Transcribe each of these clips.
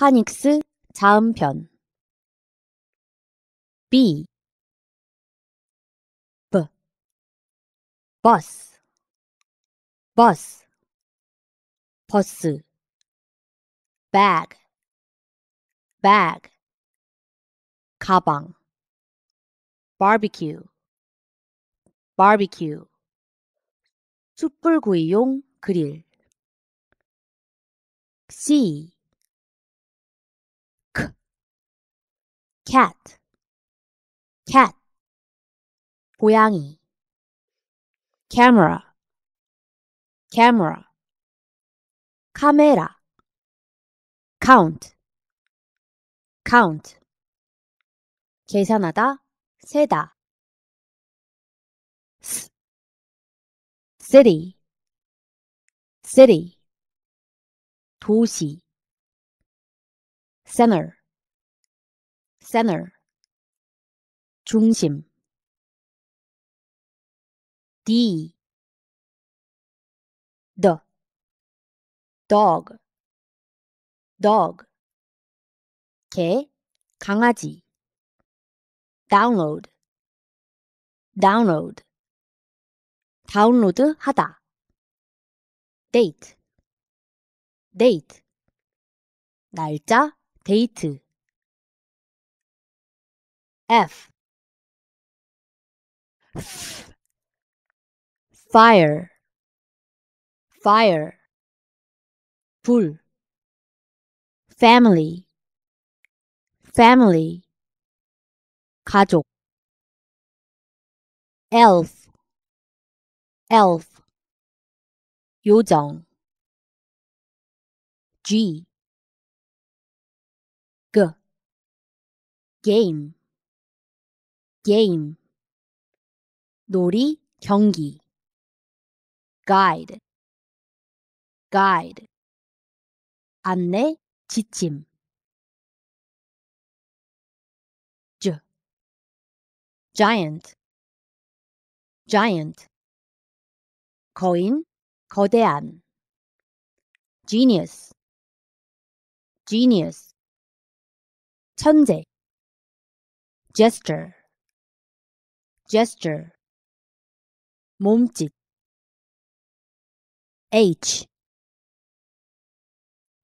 파닉스 자음편 B B 버스 버스 버스 bag bag 가방 barbecue barbecue 숯불구이용 그릴 C cat, cat, 고양이, camera, camera, 카메라, count, count, 계산하다, 세다, city, city, 도시, center, center 중심 D the dog dog 개 강아지 download download 다운로드 하다 date date 날짜 데이트 F. Fire. Fire. Pool. Family. Family. 가족. Elf. Elf. 요정. G. G. Game. 게임 놀이 경기 guide guide 안내 지침 주 giant giant 거인 거대한 genius genius 천재 gesture gesture 몸짓 H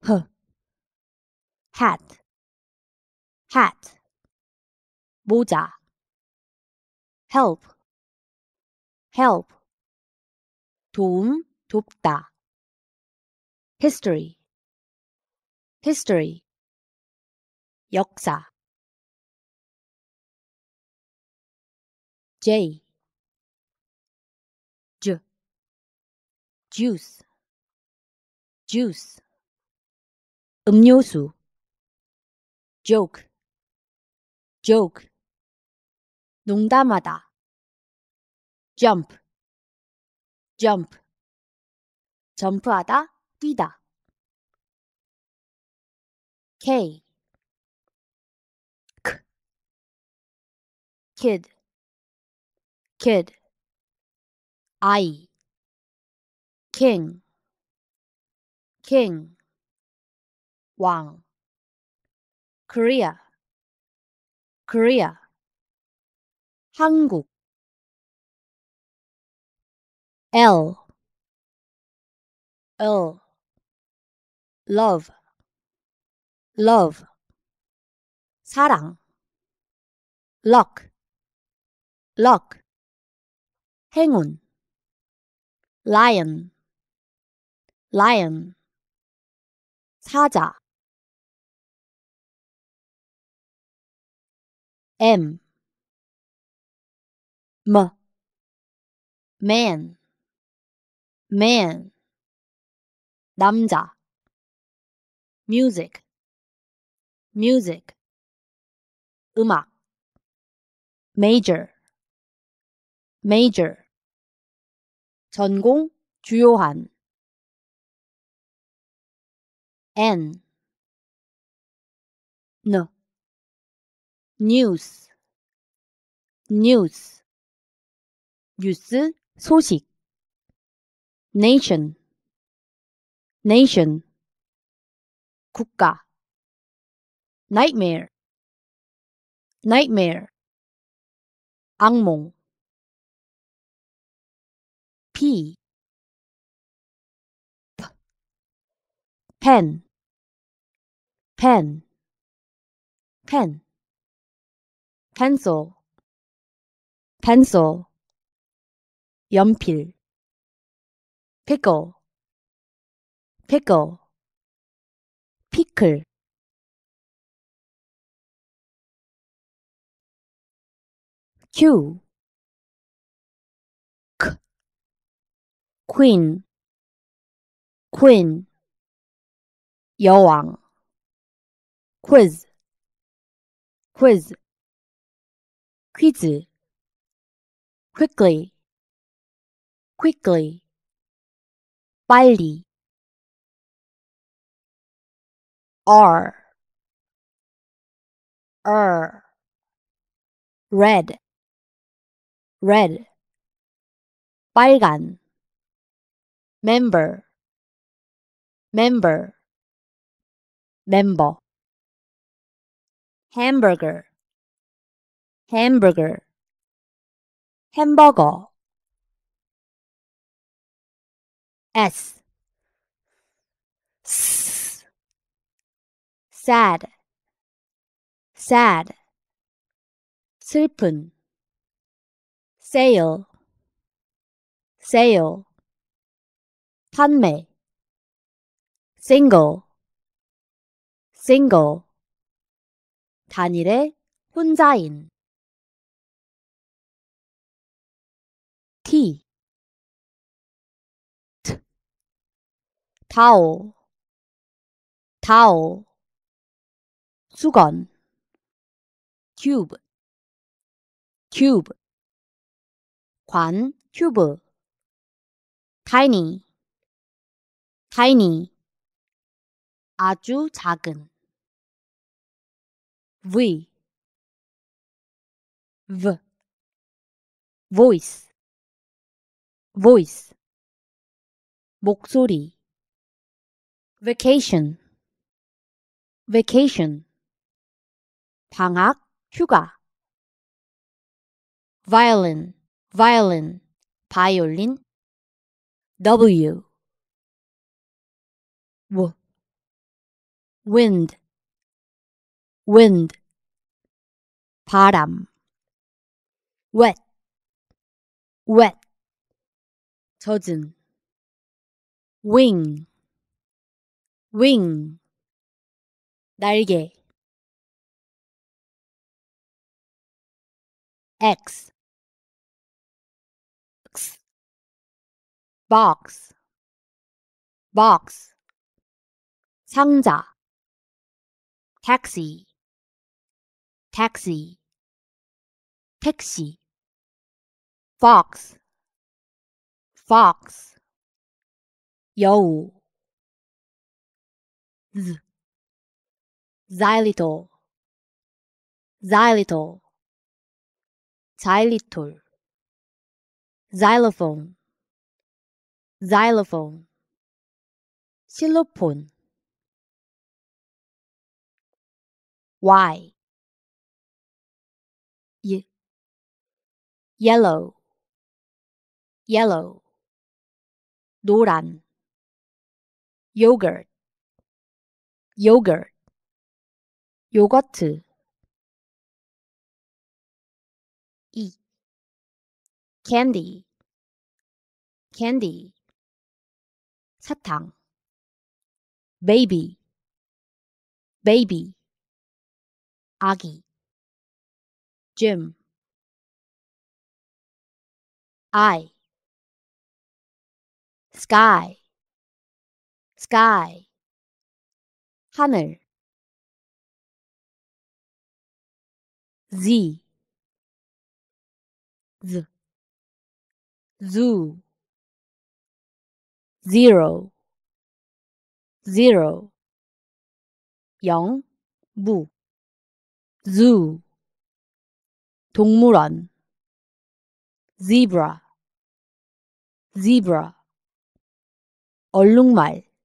H hat hat 모자 help help 도움 돕다 history history 역사 J J juice juice 음료수 joke joke 농담하다 jump jump 점프하다 뛰다 K K kid kid I king king Wang Korea Korea 한국 L L love love 사랑 lock lock 행운 lion lion 사자 M M man man 남자 music music 음악 major major 전공 주요한 N N news news 뉴스 소식 nation nation 국가 nightmare nightmare 악몽 P pen pen pen pencil pencil 연필 pickle pickle 피클 Q queen queen 游王 quiz quiz quiz quickly quickly 빨리 R R red red 빨간 member member member hamburger hamburger hamburger s s sad sad 슬픈 sail sail 판매 single single 단일의 혼자인 t t 다오 다오 수건 cube 관 cube tiny tiny 아주 작은 v v voice voice 목소리 vacation vacation 방학 휴가 violin violin 바이올린 w w wind wind 바람 wet wet 젖은 wing wing 날개 X X box box 상자 taxi taxi 택시 fox fox 여우 z xylitol xylitol xylitol xylophone xylophone 실로폰 Y. Y. yellow, yellow, 노란, yogurt, yogurt, 요거트. E. candy, candy, 사탕, baby, baby. Aggie Jim I Sky Sky 하늘 Z Z Zoo Zero Zero 영무 zoo 동물원 zebra zebra 얼룩말